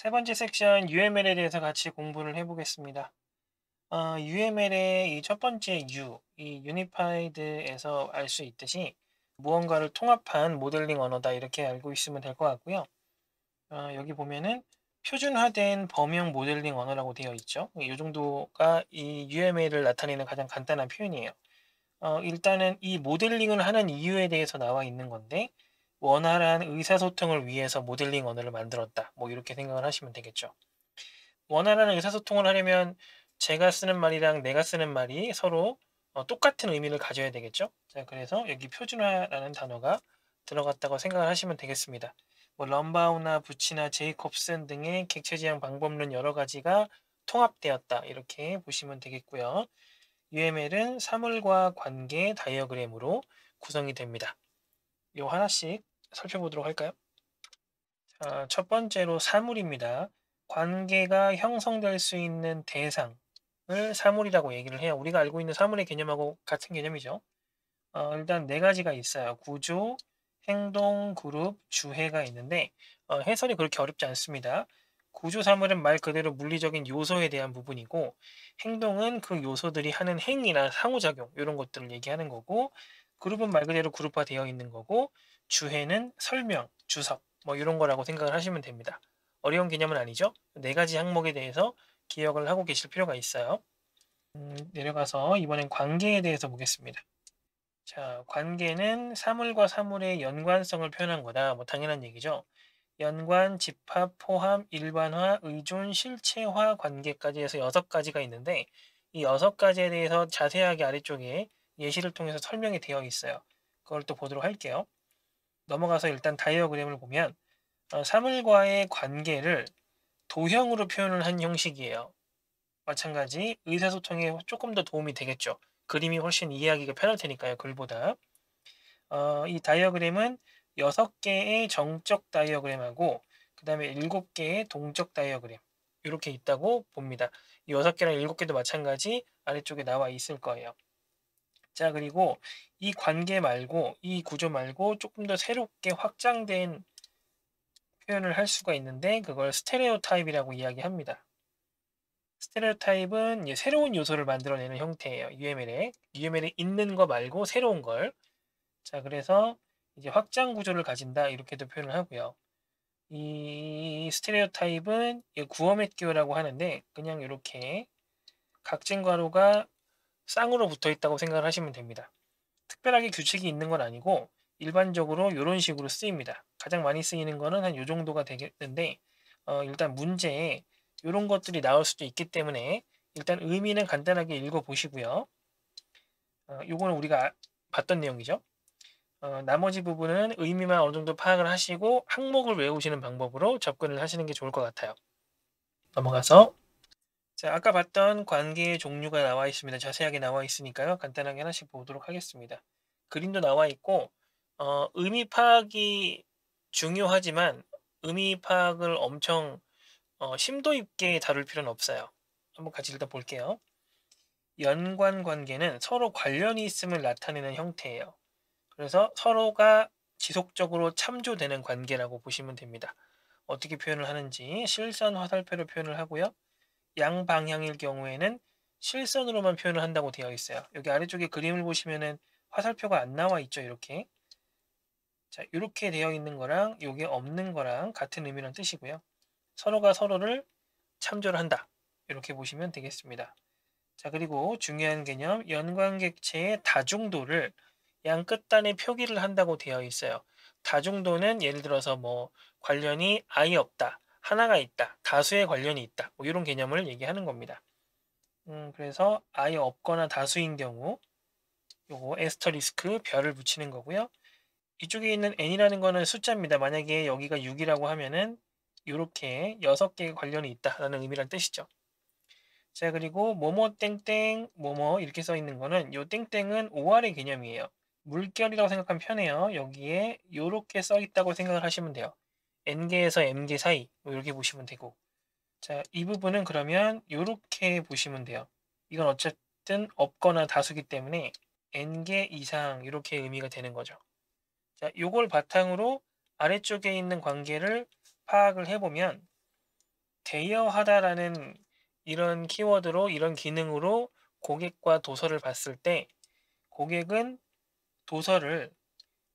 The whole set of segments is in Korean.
세 번째 섹션 UML에 대해서 같이 공부를 해보겠습니다. 어, UML의 이 첫 번째 U, 이 유니파이드에서 알 수 있듯이 무언가를 통합한 모델링 언어다 이렇게 알고 있으면 될 것 같고요. 어, 여기 보면은 표준화된 범용 모델링 언어라고 되어 있죠. 이 정도가 이 UML을 나타내는 가장 간단한 표현이에요. 어, 일단은 이 모델링을 하는 이유에 대해서 나와 있는 건데 원활한 의사소통을 위해서 모델링 언어를 만들었다. 뭐 이렇게 생각을 하시면 되겠죠. 원활한 의사소통을 하려면 제가 쓰는 말이랑 내가 쓰는 말이 서로 어, 똑같은 의미를 가져야 되겠죠. 자, 그래서 여기 표준화라는 단어가 들어갔다고 생각을 하시면 되겠습니다. 뭐 럼바우나 부치나 제이콥슨 등의 객체지향 방법론 여러 가지가 통합되었다 이렇게 보시면 되겠고요. UML은 사물과 관계 다이어그램으로 구성이 됩니다. 요 하나씩 살펴보도록 할까요? 자, 첫 번째로 사물입니다. 관계가 형성될 수 있는 대상을 사물이라고 얘기를 해요. 우리가 알고 있는 사물의 개념하고 같은 개념이죠. 어, 일단 네 가지가 있어요. 구조, 행동, 그룹, 주해가 있는데 어, 해설이 그렇게 어렵지 않습니다. 구조 사물은 말 그대로 물리적인 요소에 대한 부분이고 행동은 그 요소들이 하는 행위나 상호작용 이런 것들을 얘기하는 거고 그룹은 말 그대로 그룹화되어 있는 거고 주해는 설명, 주석 뭐 이런 거라고 생각을 하시면 됩니다. 어려운 개념은 아니죠. 네 가지 항목에 대해서 기억을 하고 계실 필요가 있어요. 음, 내려가서 이번엔 관계에 대해서 보겠습니다. 자, 관계는 사물과 사물의 연관성을 표현한 거다. 뭐 당연한 얘기죠. 연관, 집합, 포함, 일반화, 의존, 실체화 관계까지 해서 여섯 가지가 있는데 이 여섯 가지에 대해서 자세하게 아래쪽에 예시를 통해서 설명이 되어 있어요. 그걸 또 보도록 할게요. 넘어가서 일단 다이어그램을 보면 어, 사물과의 관계를 도형으로 표현을 한 형식이에요. 마찬가지 의사소통에 조금 더 도움이 되겠죠. 그림이 훨씬 이해하기가 편할 테니까요. 글보다. 어, 이 다이어그램은 여섯 개의 정적 다이어그램하고 그 다음에 일곱 개의 동적 다이어그램 이렇게 있다고 봅니다. 여섯 개랑 일곱 개도 마찬가지 아래쪽에 나와 있을 거예요. 자, 그리고 이 관계 말고 이 구조 말고 조금 더 새롭게 확장된 표현을 할 수가 있는데 그걸 스테레오 타입이라고 이야기합니다. 스테레오 타입은 새로운 요소를 만들어내는 형태예요. UML에. UML에 있는 거 말고 새로운 걸. 자, 그래서 이제 확장 구조를 가진다 이렇게도 표현을 하고요. 이 스테레오 타입은 구어맵기호라고 하는데 그냥 이렇게 각진 괄호가 쌍으로 붙어 있다고 생각을 하시면 됩니다. 특별하게 규칙이 있는 건 아니고 일반적으로 이런 식으로 쓰입니다. 가장 많이 쓰이는 거는 한요 정도가 되겠는데 어, 일단 문제에 이런 것들이 나올 수도 있기 때문에 일단 의미는 간단하게 읽어보시고요. 이거는 어, 우리가 아, 봤던 내용이죠. 어, 나머지 부분은 의미만 어느 정도 파악을 하시고 항목을 외우시는 방법으로 접근을 하시는 게 좋을 것 같아요. 넘어가서 자, 아까 봤던 관계의 종류가 나와 있습니다. 자세하게 나와 있으니까요. 간단하게 하나씩 보도록 하겠습니다. 그림도 나와 있고 어, 의미 파악이 중요하지만 의미 파악을 엄청 어, 심도 있게 다룰 필요는 없어요. 한번 같이 일단 볼게요. 연관 관계는 서로 관련이 있음을 나타내는 형태예요. 그래서 서로가 지속적으로 참조되는 관계라고 보시면 됩니다. 어떻게 표현을 하는지 실선 화살표로 표현을 하고요. 양방향일 경우에는 실선으로만 표현을 한다고 되어 있어요. 여기 아래쪽에 그림을 보시면은 화살표가 안 나와 있죠. 이렇게. 자, 이렇게 되어 있는 거랑 요게 없는 거랑 같은 의미란 뜻이고요. 서로가 서로를 참조한다. 를 이렇게 보시면 되겠습니다. 자, 그리고 중요한 개념 연관객체의 다중도를 양 끝단에 표기를 한다고 되어 있어요. 다중도는 예를 들어서 뭐 관련이 아예 없다. 하나가 있다, 다수의 관련이 있다 뭐 이런 개념을 얘기하는 겁니다. 음, 그래서 아예 없거나 다수인 경우 요거 에스터리스크 별을 붙이는 거고요. 이쪽에 있는 n이라는 거는 숫자입니다. 만약에 여기가 6이라고 하면은 이렇게 6개의 관련이 있다라는 의미란 뜻이죠. 자 그리고 뭐뭐 땡땡 뭐뭐 이렇게 써 있는 거는 요 땡땡은 OR의 개념이에요. 물결이라고 생각하면 편해요. 여기에 이렇게써 있다고 생각을 하시면 돼요. n 계에서 m 계 사이 뭐 이렇게 보시면 되고 자 이 부분은 그러면 이렇게 보시면 돼요. 이건 어쨌든 없거나 다수기 때문에 n 계 이상 이렇게 의미가 되는 거죠. 자이걸 바탕으로 아래쪽에 있는 관계를 파악을 해보면 대여하다라는 이런 키워드로 이런 기능으로 고객과 도서를 봤을 때 고객은 도서를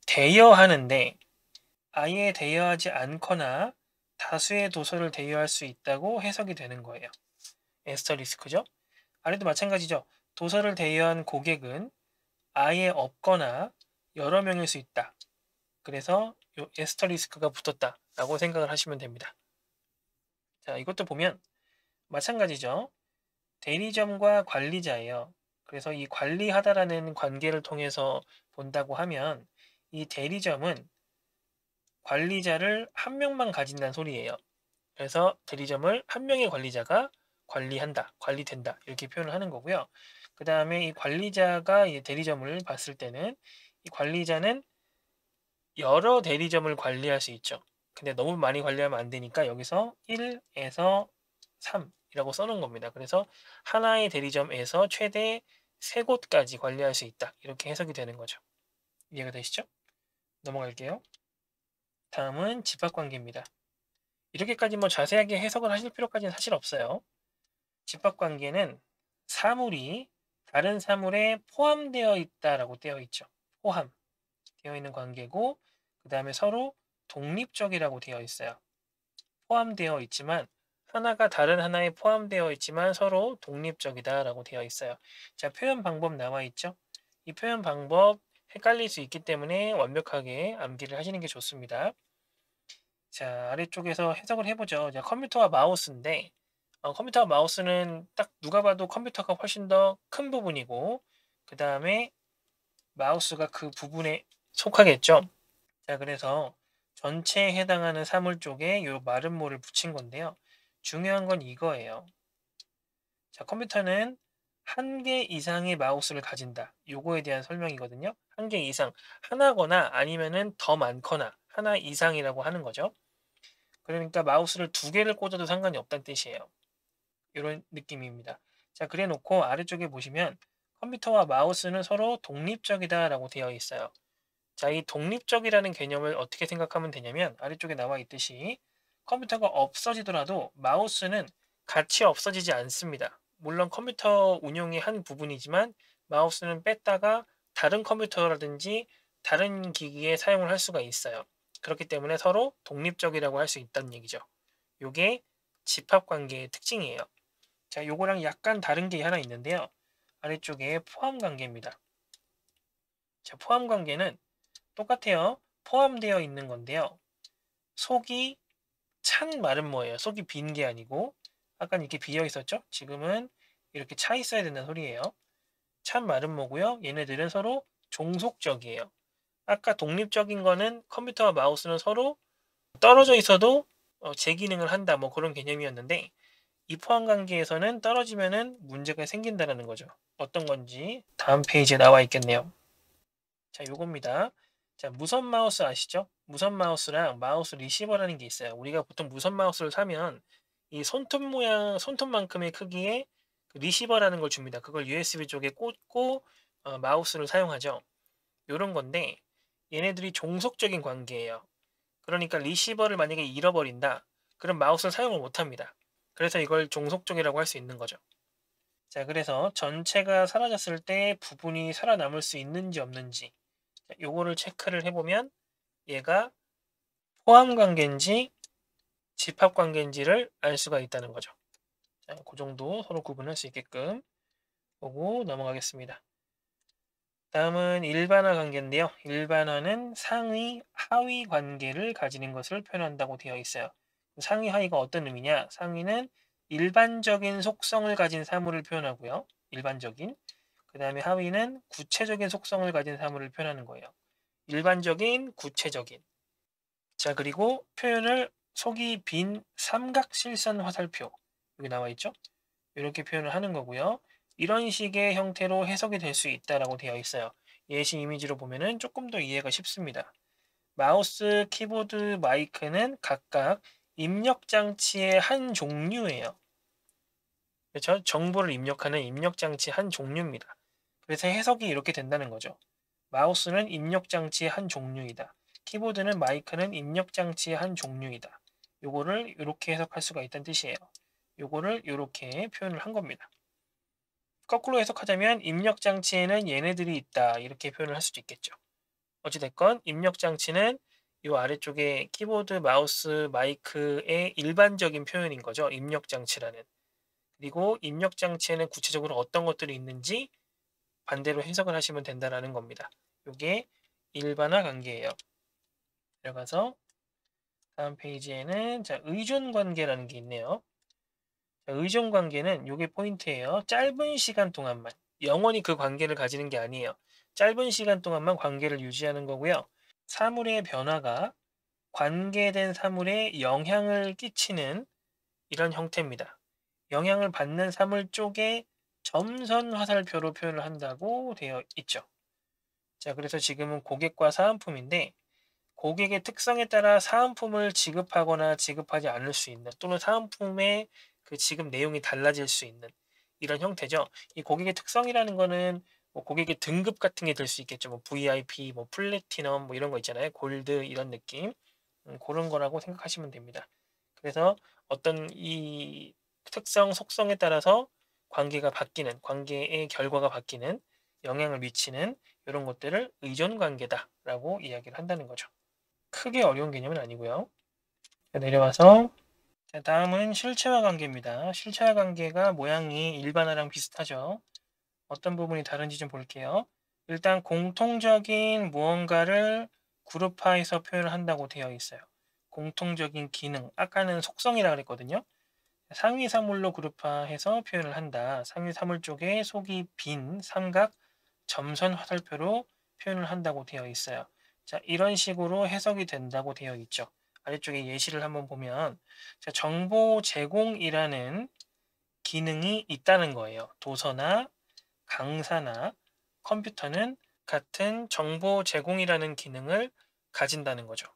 대여하는데 아예 대여하지 않거나 다수의 도서를 대여할 수 있다고 해석이 되는 거예요. 에스터리스크죠. 아래도 마찬가지죠. 도서를 대여한 고객은 아예 없거나 여러 명일 수 있다. 그래서 요 에스터리스크가 붙었다 라고 생각을 하시면 됩니다. 자 이것도 보면 마찬가지죠. 대리점과 관리자예요. 그래서 이 관리하다라는 관계를 통해서 본다고 하면 이 대리점은 관리자를 한 명만 가진다는 소리예요. 그래서 대리점을 한 명의 관리자가 관리한다, 관리된다 이렇게 표현을 하는 거고요. 그 다음에 이 관리자가 이 대리점을 봤을 때는 이 관리자는 여러 대리점을 관리할 수 있죠. 근데 너무 많이 관리하면 안 되니까 여기서 1에서 3이라고 써놓은 겁니다. 그래서 하나의 대리점에서 최대 3곳까지 관리할 수 있다. 이렇게 해석이 되는 거죠. 이해가 되시죠? 넘어갈게요. 다음은 집합관계입니다. 이렇게까지 뭐 자세하게 해석을 하실 필요까지는 사실 없어요. 집합관계는 사물이 다른 사물에 포함되어 있다라고 되어 있죠. 포함 되어 있는 관계고 그 다음에 서로 독립적이라고 되어 있어요. 포함되어 있지만 하나가 다른 하나에 포함되어 있지만 서로 독립적이다라고 되어 있어요. 자 표현 방법 나와 있죠. 이 표현 방법 헷갈릴 수 있기 때문에 완벽하게 암기를 하시는 게 좋습니다. 자 아래쪽에서 해석을 해보죠. 자, 컴퓨터와 마우스인데 어, 컴퓨터와 마우스는 딱 누가 봐도 컴퓨터가 훨씬 더 큰 부분이고 그 다음에 마우스가 그 부분에 속하겠죠. 자 그래서 전체에 해당하는 사물 쪽에 이 마름모를 붙인 건데요. 중요한 건 이거예요. 자 컴퓨터는 한개 이상의 마우스를 가진다. 요거에 대한 설명이거든요. 한 개 이상, 하나거나 아니면은 더 많거나 하나 이상이라고 하는 거죠. 그러니까 마우스를 두 개를 꽂아도 상관이 없다는 뜻이에요. 이런 느낌입니다. 자, 그래 놓고 아래쪽에 보시면 컴퓨터와 마우스는 서로 독립적이다라고 되어 있어요. 자, 이 독립적이라는 개념을 어떻게 생각하면 되냐면 아래쪽에 나와 있듯이 컴퓨터가 없어지더라도 마우스는 같이 없어지지 않습니다. 물론 컴퓨터 운영의 한 부분이지만 마우스는 뺐다가 다른 컴퓨터라든지 다른 기기에 사용을 할 수가 있어요. 그렇기 때문에 서로 독립적이라고 할 수 있다는 얘기죠. 요게 집합관계의 특징이에요. 자, 요거랑 약간 다른 게 하나 있는데요. 아래쪽에 포함관계입니다. 자, 포함관계는 똑같아요. 포함되어 있는 건데요. 속이 찬 말은 뭐예요? 속이 빈 게 아니고 아까 이렇게 비어 있었죠? 지금은 이렇게 차 있어야 된다는 소리예요. 참마름 모고요. 얘네들은 서로 종속적이에요. 아까 독립적인 거는 컴퓨터와 마우스는 서로 떨어져 있어도 제 어, 기능을 한다 뭐 그런 개념이었는데 이 포함 관계에서는 떨어지면은 문제가 생긴다라는 거죠. 어떤 건지 다음 페이지에 나와 있겠네요. 자, 요겁니다. 자, 무선 마우스 아시죠? 무선 마우스랑 마우스 리시버라는 게 있어요. 우리가 보통 무선 마우스를 사면 이 손톱 모양 손톱만큼의 크기의 그 리시버라는 걸 줍니다. 그걸 USB 쪽에 꽂고 어, 마우스를 사용하죠. 이런 건데 얘네들이 종속적인 관계예요. 그러니까 리시버를 만약에 잃어버린다. 그럼 마우스를 사용을 못합니다. 그래서 이걸 종속적이라고 할 수 있는 거죠. 자 그래서 전체가 사라졌을 때 부분이 살아남을 수 있는지 없는지 요거를 체크를 해보면 얘가 포함 관계인지 집합 관계인지를 알 수가 있다는 거죠. 자, 그 정도 서로 구분할 수 있게끔 보고 넘어가겠습니다. 다음은 일반화 관계인데요. 일반화는 상위, 하위 관계를 가지는 것을 표현한다고 되어 있어요. 상위, 하위가 어떤 의미냐? 상위는 일반적인 속성을 가진 사물을 표현하고요. 일반적인. 그 다음에 하위는 구체적인 속성을 가진 사물을 표현하는 거예요. 일반적인, 구체적인. 자, 그리고 표현을 속이 빈 삼각실선 화살표 여기 나와 있죠. 이렇게 표현을 하는 거고요. 이런 식의 형태로 해석이 될 수 있다라고 되어 있어요. 예시 이미지로 보면은 조금 더 이해가 쉽습니다. 마우스, 키보드, 마이크는 각각 입력 장치의 한 종류예요. 그렇죠? 정보를 입력하는 입력 장치 한 종류입니다. 그래서 해석이 이렇게 된다는 거죠. 마우스는 입력 장치의 한 종류이다. 키보드는 마이크는 입력 장치의 한 종류이다. 요거를 이렇게 해석할 수가 있다는 뜻이에요. 요거를 이렇게 표현을 한 겁니다. 거꾸로 해석하자면 입력 장치에는 얘네들이 있다 이렇게 표현을 할 수도 있겠죠. 어찌됐건 입력 장치는 이 아래쪽에 키보드, 마우스, 마이크의 일반적인 표현인 거죠. 입력 장치라는. 그리고 입력 장치에는 구체적으로 어떤 것들이 있는지 반대로 해석을 하시면 된다라는 겁니다. 이게 일반화 관계예요. 들어가서 다음 페이지에는 자 의존관계라는 게 있네요. 자, 의존관계는 요게 포인트예요. 짧은 시간 동안만 영원히 그 관계를 가지는 게 아니에요. 짧은 시간 동안만 관계를 유지하는 거고요. 사물의 변화가 관계된 사물에 영향을 끼치는 이런 형태입니다. 영향을 받는 사물 쪽에 점선 화살표로 표현을 한다고 되어 있죠. 자, 그래서 지금은 고객과 사은품인데 고객의 특성에 따라 사은품을 지급하거나 지급하지 않을 수 있는 또는 사은품의 그 지급 내용이 달라질 수 있는 이런 형태죠. 이 고객의 특성이라는 거는 뭐 고객의 등급 같은 게 될 수 있겠죠. 뭐 VIP, 뭐 플래티넘 뭐 이런 거 있잖아요. 골드 이런 느낌 음, 그런 거라고 생각하시면 됩니다. 그래서 어떤 이 특성, 속성에 따라서 관계가 바뀌는, 관계의 결과가 바뀌는, 영향을 미치는 이런 것들을 의존 관계다라고 이야기를 한다는 거죠. 크게 어려운 개념은 아니고요. 내려와서 자, 다음은 실체와 관계입니다. 실체와 관계가 모양이 일반화랑 비슷하죠. 어떤 부분이 다른지 좀 볼게요. 일단 공통적인 무언가를 그룹화해서 표현을 한다고 되어 있어요. 공통적인 기능, 아까는 속성이라 고 그랬거든요. 상위 사물로 그룹화해서 표현을 한다. 상위 사물 쪽에 속이 빈 삼각 점선 화살표로 표현을 한다고 되어 있어요. 자, 이런 식으로 해석이 된다고 되어 있죠. 아래쪽에 예시를 한번 보면 자, 정보 제공이라는 기능이 있다는 거예요. 도서나 강사나 컴퓨터는 같은 정보 제공이라는 기능을 가진다는 거죠.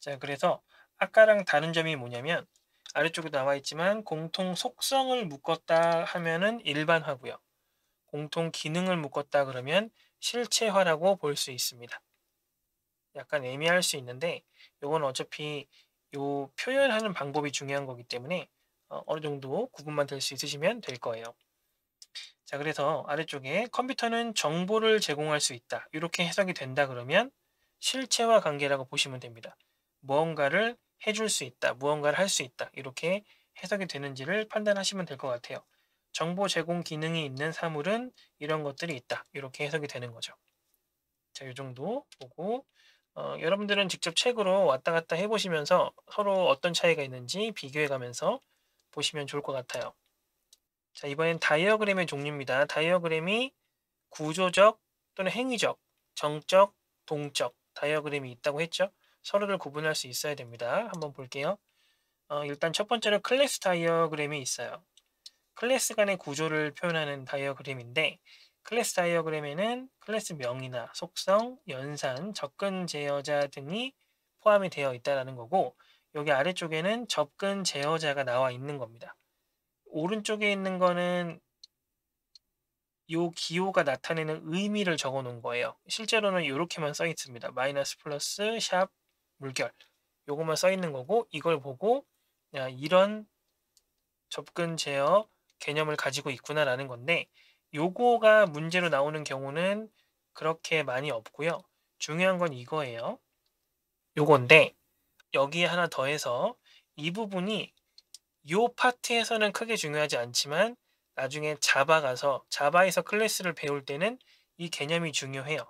자, 그래서 아까랑 다른 점이 뭐냐면 아래쪽에 나와 있지만 공통 속성을 묶었다 하면은 일반화고요. 공통 기능을 묶었다 그러면 실체화라고 볼 수 있습니다. 약간 애매할 수 있는데 이건 어차피 요 표현하는 방법이 중요한 거기 때문에 어, 어느 정도 구분만 될 수 있으시면 될 거예요. 자 그래서 아래쪽에 컴퓨터는 정보를 제공할 수 있다 이렇게 해석이 된다 그러면 실체와 관계라고 보시면 됩니다. 무언가를 해줄 수 있다, 무언가를 할 수 있다 이렇게 해석이 되는지를 판단하시면 될 것 같아요. 정보 제공 기능이 있는 사물은 이런 것들이 있다 이렇게 해석이 되는 거죠. 자, 이 정도 보고 어, 여러분들은 직접 책으로 왔다 갔다 해보시면서 서로 어떤 차이가 있는지 비교해가면서 보시면 좋을 것 같아요. 자 이번엔 다이어그램의 종류입니다. 다이어그램이 구조적 또는 행위적, 정적, 동적 다이어그램이 있다고 했죠. 서로를 구분할 수 있어야 됩니다. 한번 볼게요. 어, 일단 첫 번째로 클래스 다이어그램이 있어요. 클래스 간의 구조를 표현하는 다이어그램인데 클래스 다이어그램에는 클래스 명이나 속성, 연산, 접근 제어자 등이 포함이 되어 있다는 거고 여기 아래쪽에는 접근 제어자가 나와 있는 겁니다. 오른쪽에 있는 거는 이 기호가 나타내는 의미를 적어 놓은 거예요. 실제로는 이렇게만 써 있습니다. 마이너스 플러스 샵 물결 요것만써 있는 거고 이걸 보고 이런 접근 제어 개념을 가지고 있구나라는 건데 요거가 문제로 나오는 경우는 그렇게 많이 없고요. 중요한 건 이거예요. 요건데 여기에 하나 더해서 이 부분이 요 파트에서는 크게 중요하지 않지만 나중에 자바 가서 자바에서 클래스를 배울 때는 이 개념이 중요해요.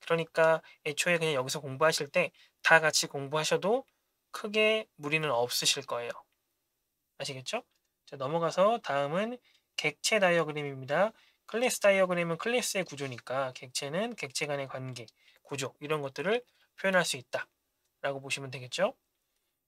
그러니까 애초에 그냥 여기서 공부하실 때 다 같이 공부하셔도 크게 무리는 없으실 거예요. 아시겠죠? 자, 넘어가서 다음은 객체 다이어그램입니다. 클래스 다이어그램은 클래스의 구조니까 객체는 객체 간의 관계, 구조 이런 것들을 표현할 수 있다 라고 보시면 되겠죠.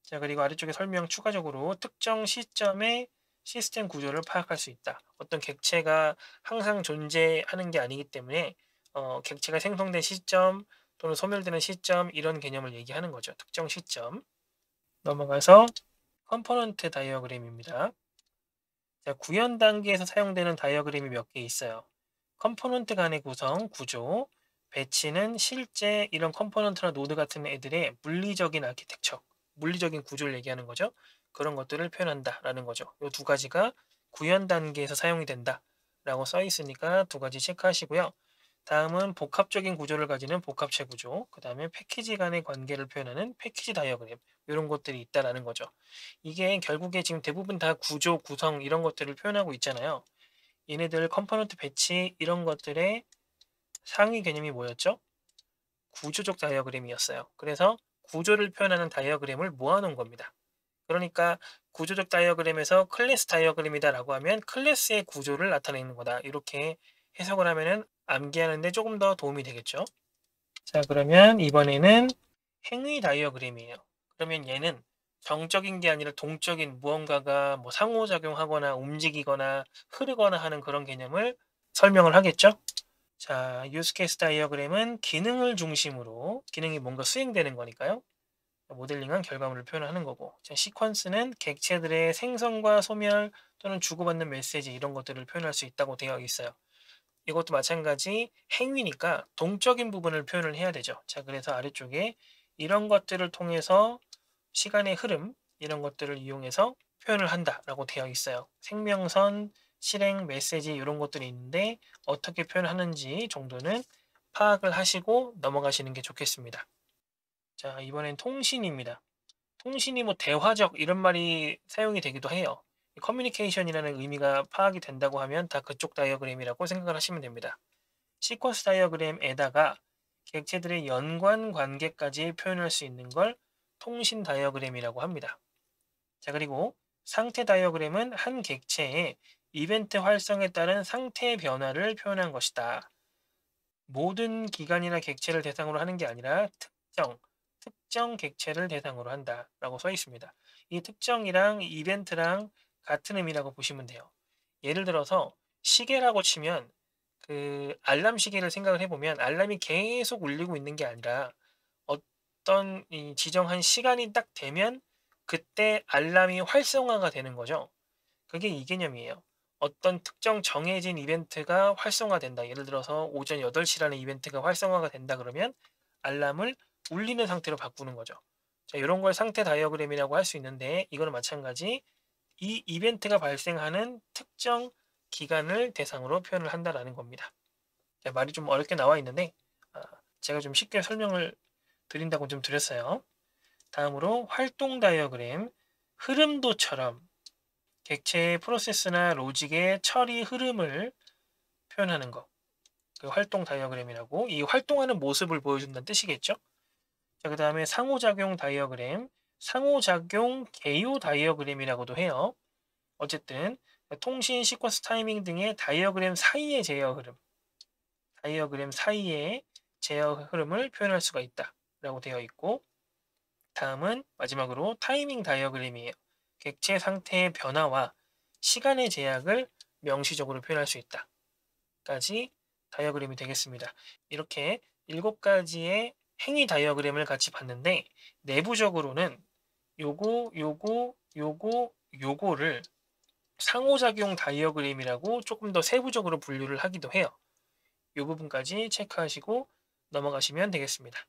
자 그리고 아래쪽에 설명 추가적으로 특정 시점에 시스템 구조를 파악할 수 있다. 어떤 객체가 항상 존재하는 게 아니기 때문에 어, 객체가 생성된 시점 또는 소멸되는 시점 이런 개념을 얘기하는 거죠. 특정 시점 넘어가서 컴포넌트 다이어그램입니다. 자, 구현 단계에서 사용되는 다이어그램이 몇 개 있어요. 컴포넌트 간의 구성, 구조, 배치는 실제 이런 컴포넌트나 노드 같은 애들의 물리적인 아키텍처, 물리적인 구조를 얘기하는 거죠. 그런 것들을 표현한다라는 거죠. 이 두 가지가 구현 단계에서 사용이 된다라고 써 있으니까 두 가지 체크하시고요. 다음은 복합적인 구조를 가지는 복합체 구조, 그 다음에 패키지 간의 관계를 표현하는 패키지 다이어그램 이런 것들이 있다라는 거죠. 이게 결국에 지금 대부분 다 구조, 구성 이런 것들을 표현하고 있잖아요. 얘네들 컴포넌트 배치 이런 것들의 상위 개념이 뭐였죠? 구조적 다이어그램이었어요. 그래서 구조를 표현하는 다이어그램을 모아놓은 겁니다. 그러니까 구조적 다이어그램에서 클래스 다이어그램이다라고 하면 클래스의 구조를 나타내는 거다. 이렇게 해석을 하면은 암기하는데 조금 더 도움이 되겠죠. 자 그러면 이번에는 행위 다이어그램이에요. 그러면 얘는 정적인 게 아니라 동적인 무언가가 뭐 상호작용하거나 움직이거나 흐르거나 하는 그런 개념을 설명을 하겠죠. 자, 유스케이스 다이어그램은 기능을 중심으로 기능이 뭔가 수행되는 거니까요. 모델링한 결과물을 표현하는 거고 자, 시퀀스는 객체들의 생성과 소멸 또는 주고받는 메시지 이런 것들을 표현할 수 있다고 되어 있어요. 이것도 마찬가지 행위니까 동적인 부분을 표현을 해야 되죠. 자, 그래서 아래쪽에 이런 것들을 통해서 시간의 흐름 이런 것들을 이용해서 표현을 한다라고 되어 있어요. 생명선, 실행, 메시지 이런 것들이 있는데 어떻게 표현하는지 정도는 파악을 하시고 넘어가시는 게 좋겠습니다. 자, 이번엔 통신입니다. 통신이 뭐 대화적 이런 말이 사용이 되기도 해요. 커뮤니케이션이라는 의미가 파악이 된다고 하면 다 그쪽 다이어그램이라고 생각을 하시면 됩니다. 시퀀스 다이어그램에다가 객체들의 연관 관계까지 표현할 수 있는 걸 통신 다이어그램이라고 합니다. 자 그리고 상태 다이어그램은 한 객체의 이벤트 활성에 따른 상태의 변화를 표현한 것이다. 모든 기간이나 객체를 대상으로 하는 게 아니라 특정, 특정 객체를 대상으로 한다 라고 써 있습니다. 이 특정이랑 이벤트랑 같은 의미라고 보시면 돼요. 예를 들어서 시계라고 치면 그 알람 시계를 생각을 해보면 알람이 계속 울리고 있는 게 아니라 어떤 지정한 시간이 딱 되면 그때 알람이 활성화가 되는 거죠. 그게 이 개념이에요. 어떤 특정 정해진 이벤트가 활성화된다. 예를 들어서 오전 8시라는 이벤트가 활성화가 된다 그러면 알람을 울리는 상태로 바꾸는 거죠. 자, 이런 걸 상태 다이어그램이라고 할 수 있는데 이거는 마찬가지 이 이벤트가 발생하는 특정 기간을 대상으로 표현을 한다라는 겁니다. 말이 좀 어렵게 나와 있는데 아, 제가 좀 쉽게 설명을 드린다고 좀 드렸어요. 다음으로 활동 다이어그램 흐름도처럼 객체의 프로세스나 로직의 처리 흐름을 표현하는 것. 그 활동 다이어그램이라고 이 활동하는 모습을 보여준다는 뜻이겠죠. 자, 그 다음에 상호작용 다이어그램 상호작용 개요 다이어그램이라고도 해요. 어쨌든 통신 시퀀스 타이밍 등의 다이어그램 사이의 제어 흐름, 다이어그램 사이의 제어 흐름을 표현할 수가 있다라고 되어 있고 다음은 마지막으로 타이밍 다이어그램이에요. 객체 상태의 변화와 시간의 제약을 명시적으로 표현할 수 있다까지 다이어그램이 되겠습니다. 이렇게 7가지의 행위 다이어그램을 같이 봤는데 내부적으로는 요거, 요거, 요거, 요거를 상호작용 다이어그램이라고 조금 더 세부적으로 분류를 하기도 해요. 이 부분까지 체크하시고 넘어가시면 되겠습니다.